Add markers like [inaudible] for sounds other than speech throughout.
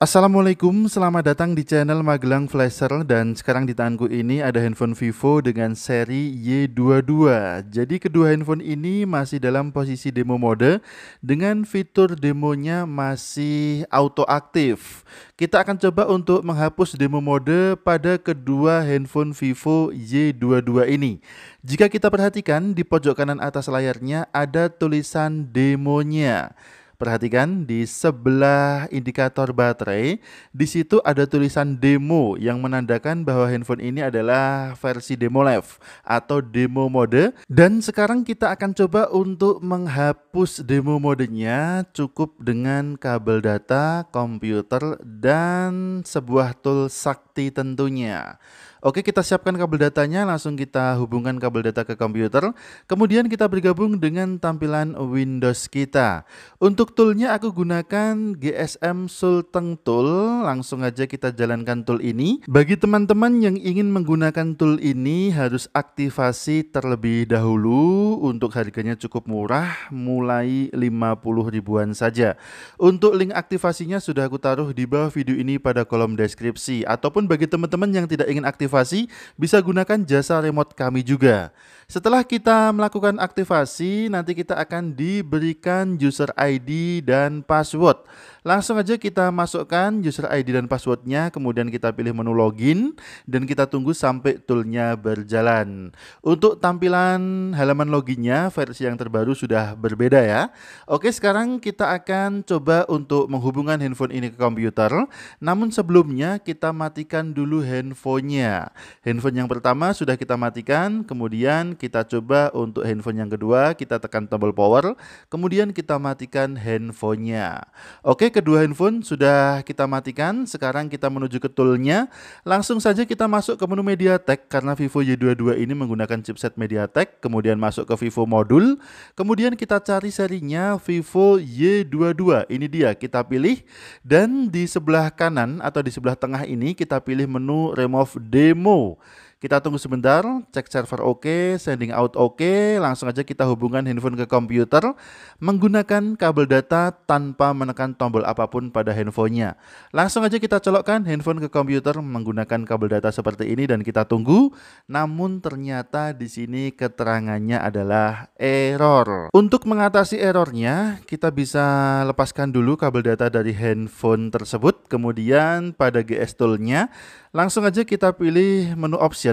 Assalamualaikum, selamat datang di channel Magelang Flasher dan sekarang di tanganku ini ada handphone Vivo dengan seri Y22. Jadi kedua handphone ini masih dalam posisi demo mode dengan fitur demonya masih auto aktif. Kita akan coba untuk menghapus demo mode pada kedua handphone Vivo Y22 ini. Jika kita perhatikan di pojok kanan atas layarnya ada tulisan demonya. Perhatikan di sebelah indikator baterai, di situ ada tulisan demo yang menandakan bahwa handphone ini adalah versi demo live atau demo mode. Dan sekarang kita akan coba untuk menghapus demo modenya cukup dengan kabel data, komputer, dan sebuah tool sakti tentunya. Oke, kita siapkan kabel datanya, langsung kita hubungkan kabel data ke komputer. Kemudian kita bergabung dengan tampilan Windows kita. Untuk untuk toolnya aku gunakan GSM Sulteng Tool. Langsung aja kita jalankan tool ini. Bagi teman-teman yang ingin menggunakan tool ini harus aktivasi terlebih dahulu. Untuk harganya cukup murah, mulai 50 ribuan saja. Untuk link aktivasinya sudah aku taruh di bawah video ini pada kolom deskripsi. Ataupun bagi teman-teman yang tidak ingin aktivasi, bisa gunakan jasa remote kami juga. Setelah kita melakukan aktivasi, nanti kita akan diberikan user ID dan password. Langsung aja kita masukkan user ID dan passwordnya, kemudian kita pilih menu login dan kita tunggu sampai toolnya berjalan. Untuk tampilan halaman loginnya, versi yang terbaru sudah berbeda ya. Oke, sekarang kita akan coba untuk menghubungkan handphone ini ke komputer. Namun sebelumnya kita matikan dulu handphonenya. Handphone yang pertama sudah kita matikan, kemudian kita coba untuk handphone yang kedua, kita tekan tombol power, kemudian kita matikan handphone handphonenya. Oke, kedua handphone sudah kita matikan. Sekarang kita menuju ke toolnya. Langsung saja kita masuk ke menu MediaTek karena Vivo Y22 ini menggunakan chipset MediaTek. Kemudian masuk ke Vivo modul. Kemudian kita cari serinya Vivo Y22. Ini dia, kita pilih. Dan di sebelah kanan atau di sebelah tengah ini kita pilih menu remove demo. Kita tunggu sebentar, cek server oke, okay, sending out oke, okay, langsung aja kita hubungkan handphone ke komputer menggunakan kabel data tanpa menekan tombol apapun pada handphonenya. Langsung aja kita colokkan handphone ke komputer menggunakan kabel data seperti ini dan kita tunggu. Namun ternyata di sini keterangannya adalah error. Untuk mengatasi errornya, kita bisa lepaskan dulu kabel data dari handphone tersebut. Kemudian pada GS Tool-nya, langsung aja kita pilih menu opsi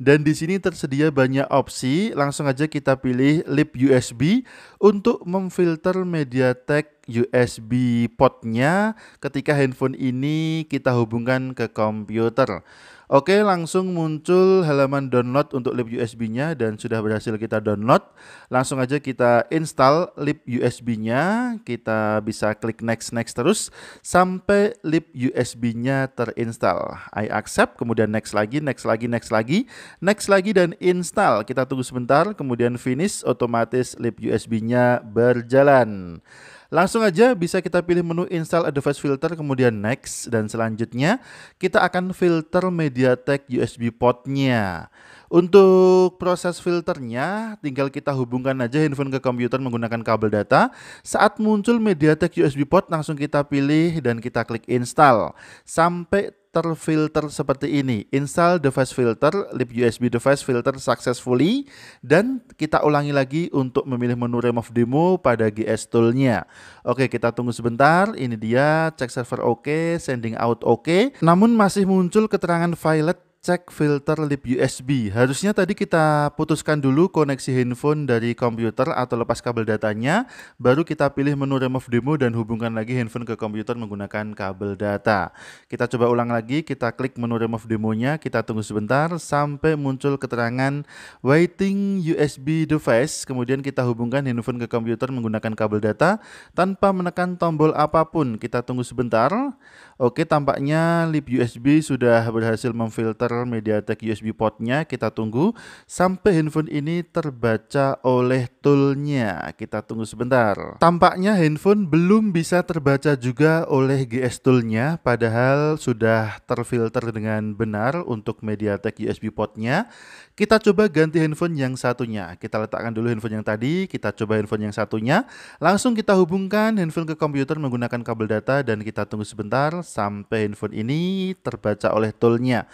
dan di sini tersedia banyak opsi. Langsung aja kita pilih lip USB untuk memfilter MediaTek USB portnya ketika handphone ini kita hubungkan ke komputer. Oke, langsung muncul halaman download untuk lib USB-nya dan sudah berhasil kita download. Langsung aja kita install lib USB-nya. Kita bisa klik next next terus sampai lib USB-nya terinstall. I accept, kemudian next lagi, next lagi, next lagi, next lagi dan install. Kita tunggu sebentar, kemudian finish, otomatis lib USB-nya berjalan. Langsung aja bisa kita pilih menu install advanced filter kemudian next dan selanjutnya kita akan filter MediaTek USB portnya. Untuk proses filternya, tinggal kita hubungkan aja handphone ke komputer menggunakan kabel data. Saat muncul MediaTek USB port, langsung kita pilih dan kita klik install. Sampai terfilter seperti ini. Install device filter, lip USB device filter successfully. Dan kita ulangi lagi untuk memilih menu remove demo pada GS toolnya. Oke, kita tunggu sebentar. Ini dia, cek server oke, okay, sending out oke. Okay. Namun masih muncul keterangan violet cek filter lip USB. Harusnya tadi kita putuskan dulu koneksi handphone dari komputer atau lepas kabel datanya, baru kita pilih menu remove demo dan hubungkan lagi handphone ke komputer menggunakan kabel data. Kita coba ulang lagi, kita klik menu remove demonya, kita tunggu sebentar sampai muncul keterangan waiting USB device, kemudian kita hubungkan handphone ke komputer menggunakan kabel data tanpa menekan tombol apapun. Kita tunggu sebentar. Oke, tampaknya lip USB sudah berhasil memfilter MediaTek USB portnya kita tunggu sampai handphone ini terbaca oleh toolnya kita tunggu sebentar tampaknya handphone belum bisa terbaca juga oleh GS toolnya padahal sudah terfilter dengan benar untuk MediaTek USB portnya kita coba ganti handphone yang satunya kita letakkan dulu handphone yang tadi kita coba handphone yang satunya langsung kita hubungkan handphone ke komputer menggunakan kabel data dan kita tunggu sebentar sampai handphone ini terbaca oleh toolnya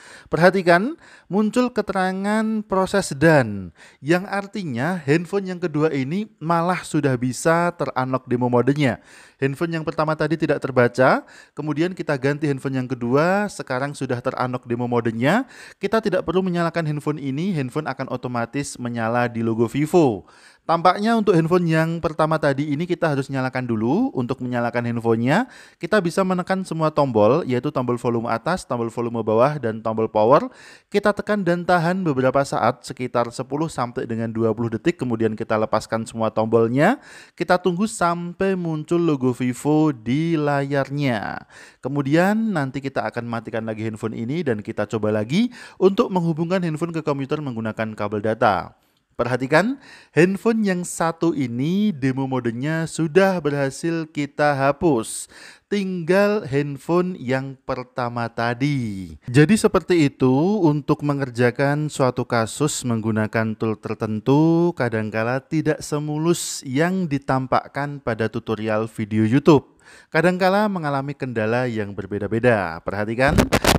perhatikan muncul keterangan proses dan yang artinya handphone yang kedua ini malah sudah bisa terunlock demo modenya. Handphone yang pertama tadi tidak terbaca, kemudian kita ganti handphone yang kedua, sekarang sudah terunlock demo modenya. Kita tidak perlu menyalakan handphone ini, handphone akan otomatis menyala di logo Vivo. Tampaknya untuk handphone yang pertama tadi ini kita harus nyalakan dulu. Untuk menyalakan handphonenya, kita bisa menekan semua tombol, yaitu tombol volume atas, tombol volume bawah, dan tombol power. Kita tekan dan tahan beberapa saat, sekitar 10 sampai dengan 20 detik, kemudian kita lepaskan semua tombolnya. Kita tunggu sampai muncul logo Vivo di layarnya. Kemudian nanti kita akan matikan lagi handphone ini dan kita coba lagi untuk menghubungkan handphone ke komputer menggunakan kabel data. Perhatikan, handphone yang satu ini demo modenya sudah berhasil kita hapus. Tinggal handphone yang pertama tadi. Jadi seperti itu untuk mengerjakan suatu kasus menggunakan tool tertentu kadangkala tidak semulus yang ditampakkan pada tutorial video YouTube. Kadangkala mengalami kendala yang berbeda-beda. Perhatikan,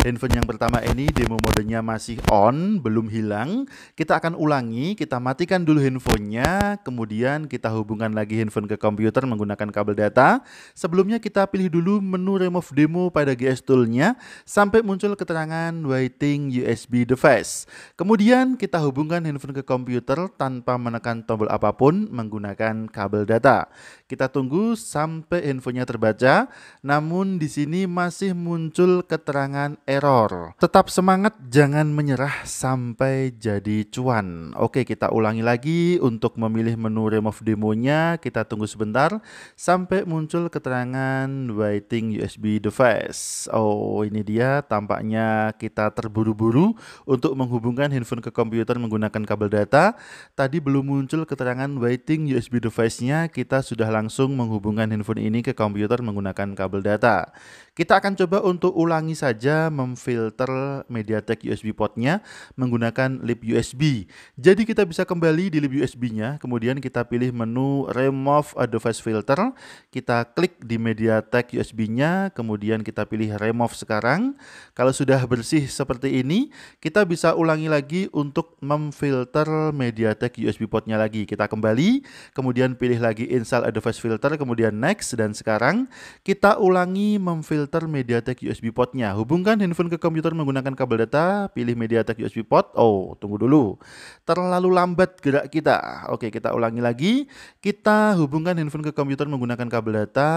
handphone yang pertama ini demo modenya masih on, belum hilang. Kita akan ulangi, kita matikan dulu handphonenya, kemudian kita hubungkan lagi handphone ke komputer menggunakan kabel data. Sebelumnya kita pilih dulu menu remove demo pada GS toolnya sampai muncul keterangan waiting USB device. Kemudian kita hubungkan handphone ke komputer tanpa menekan tombol apapun menggunakan kabel data. Kita tunggu sampai handphonenya terbaca, namun di sini masih muncul keterangan error. Tetap semangat, jangan menyerah sampai jadi cuan. Oke, kita ulangi lagi untuk memilih menu remove demonya. Kita tunggu sebentar sampai muncul keterangan waiting USB device. Oh, ini dia tampaknya kita terburu-buru untuk menghubungkan handphone ke komputer menggunakan kabel data. Tadi belum muncul keterangan waiting USB device-nya, kita sudah langsung menghubungkan handphone ini ke komputer menggunakan kabel data. Kita akan coba untuk ulangi saja memfilter MediaTek USB portnya menggunakan lip USB. Jadi kita bisa kembali di lip USB-nya, kemudian kita pilih menu Remove a Device Filter, kita klik di MediaTek USB-nya, kemudian kita pilih Remove sekarang. Kalau sudah bersih seperti ini, kita bisa ulangi lagi untuk memfilter MediaTek USB portnya lagi. Kita kembali, kemudian pilih lagi Install a Device Filter, kemudian Next, dan sekarang kita ulangi memfilter filter MediaTek USB portnya. Hubungkan handphone ke komputer menggunakan kabel data, pilih MediaTek USB port. Oh, tunggu dulu. Terlalu lambat gerak kita. Oke, kita ulangi lagi. Kita hubungkan handphone ke komputer menggunakan kabel data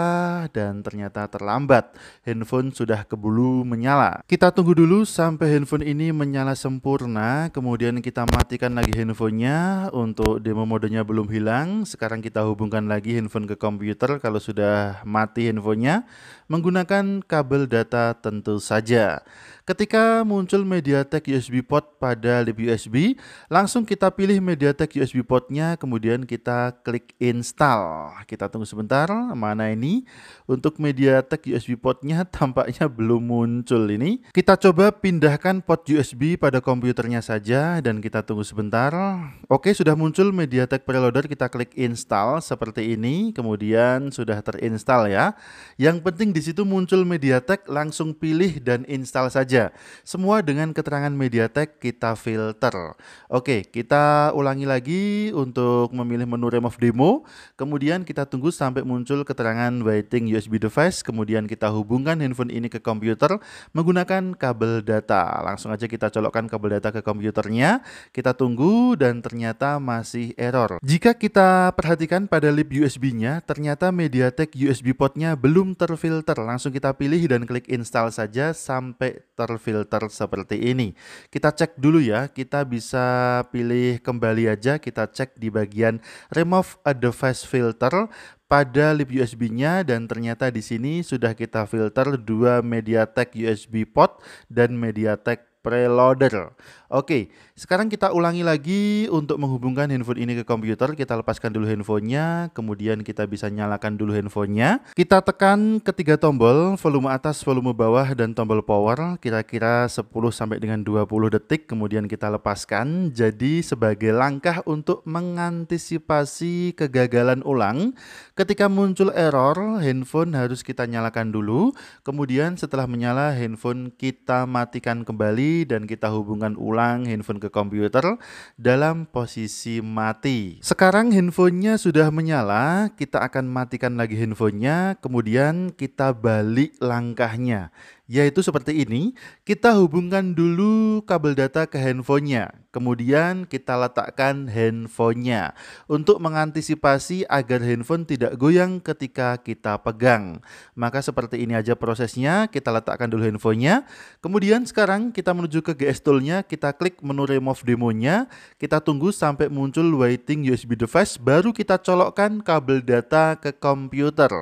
dan ternyata terlambat. Handphone sudah kebulu menyala. Kita tunggu dulu sampai handphone ini menyala sempurna, kemudian kita matikan lagi handphonenya untuk demo modenya belum hilang. Sekarang kita hubungkan lagi handphone ke komputer kalau sudah mati handphonenya menggunakan kabel data tentu saja. Ketika muncul MediaTek USB port pada lip USB, langsung kita pilih MediaTek USB portnya, kemudian kita klik install. Kita tunggu sebentar, mana ini? Untuk MediaTek USB portnya [laughs] tampaknya belum muncul ini. Kita coba pindahkan port USB pada komputernya saja dan kita tunggu sebentar. Oke, sudah muncul MediaTek preloader, kita klik install seperti ini, kemudian sudah terinstall ya. Yang penting di situ muncul MediaTek, langsung pilih dan install saja saja. Iya, semua dengan keterangan MediaTek kita filter. Oke, kita ulangi lagi untuk memilih menu remove demo. Kemudian kita tunggu sampai muncul keterangan waiting USB device. Kemudian kita hubungkan handphone ini ke komputer menggunakan kabel data. Langsung aja kita colokkan kabel data ke komputernya. Kita tunggu dan ternyata masih error. Jika kita perhatikan pada lip USB-nya, ternyata MediaTek USB port-nya belum terfilter. Langsung kita pilih dan klik install saja sampai ter filter seperti ini. Kita cek dulu ya, kita bisa pilih kembali aja, kita cek di bagian remove a device filter pada lip USB-nya dan ternyata di sini sudah kita filter dua MediaTek USB port dan MediaTek preloader. Oke, sekarang kita ulangi lagi untuk menghubungkan handphone ini ke komputer. Kita lepaskan dulu handphonenya, kemudian kita bisa nyalakan dulu handphonenya. Kita tekan ketiga tombol, volume atas, volume bawah, dan tombol power. Kira-kira 10 sampai dengan 20 detik, kemudian kita lepaskan. Jadi sebagai langkah untuk mengantisipasi kegagalan ulang, ketika muncul error, handphone harus kita nyalakan dulu. Kemudian setelah menyala, handphone kita matikan kembali dan kita hubungkan ulang handphone ke komputer dalam posisi mati. Sekarang handphonenya sudah menyala, kita akan matikan lagi handphonenya, kemudian kita balik langkahnya yaitu seperti ini. Kita hubungkan dulu kabel data ke handphonenya, kemudian kita letakkan handphonenya untuk mengantisipasi agar handphone tidak goyang ketika kita pegang. Maka seperti ini aja prosesnya, kita letakkan dulu handphonenya, kemudian sekarang kita menuju ke GS toolnya kita klik menu remove demonya, kita tunggu sampai muncul waiting USB device, baru kita colokkan kabel data ke komputer.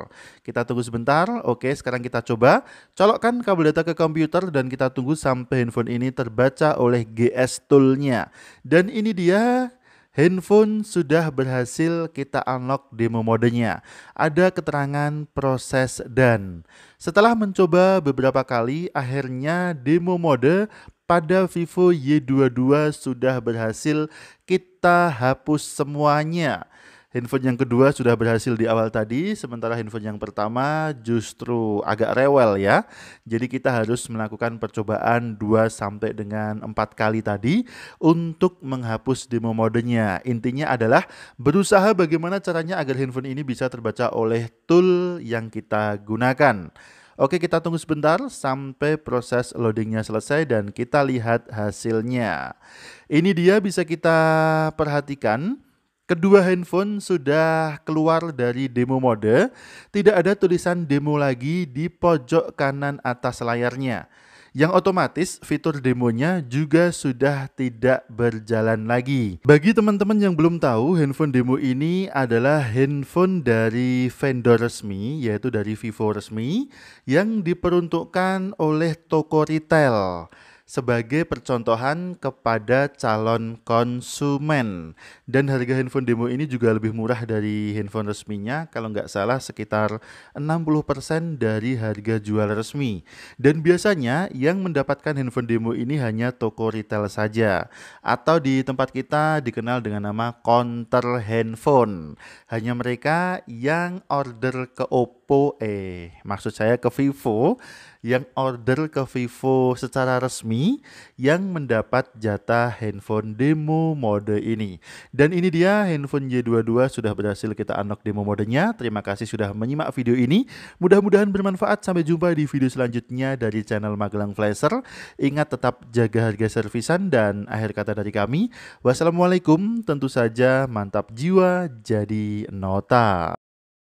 Kita tunggu sebentar, oke sekarang kita coba colokkan kabel data ke komputer dan kita tunggu sampai handphone ini terbaca oleh GS toolnya. Dan ini dia handphone sudah berhasil kita unlock demo modenya. Ada keterangan proses dan. Setelah mencoba beberapa kali, akhirnya demo mode pada Vivo Y22 sudah berhasil kita hapus semuanya handphone yang kedua sudah berhasil di awal tadi, sementara handphone yang pertama justru agak rewel ya. Jadi kita harus melakukan percobaan 2 sampai dengan 4 kali tadi untuk menghapus demo modenya. Intinya adalah berusaha bagaimana caranya agar handphone ini bisa terbaca oleh tool yang kita gunakan. Oke, kita tunggu sebentar sampai proses loadingnya selesai dan kita lihat hasilnya. Ini dia bisa kita perhatikan Kedua handphone sudah keluar dari demo mode, tidak ada tulisan demo lagi di pojok kanan atas layarnya. Yang otomatis fitur demonya juga sudah tidak berjalan lagi. Bagi teman-teman yang belum tahu, handphone demo ini adalah handphone dari vendor resmi, yaitu dari Vivo resmi, yang diperuntukkan oleh toko retail sebagai percontohan kepada calon konsumen. Dan harga handphone demo ini juga lebih murah dari handphone resminya, kalau nggak salah sekitar 60% dari harga jual resmi. Dan biasanya yang mendapatkan handphone demo ini hanya toko retail saja, atau di tempat kita dikenal dengan nama counter handphone. Hanya mereka yang order ke Oppo, eh maksud saya ke Vivo, yang order ke Vivo secara resmi yang mendapat jatah handphone demo mode ini. Dan ini dia handphone J22 sudah berhasil kita unlock demo modenya. Terima kasih sudah menyimak video ini. Mudah-mudahan bermanfaat. Sampai jumpa di video selanjutnya dari channel Magelang Flasher. Ingat tetap jaga harga servisan dan akhir kata dari kami. Wassalamualaikum. Tentu saja mantap jiwa jadi nota.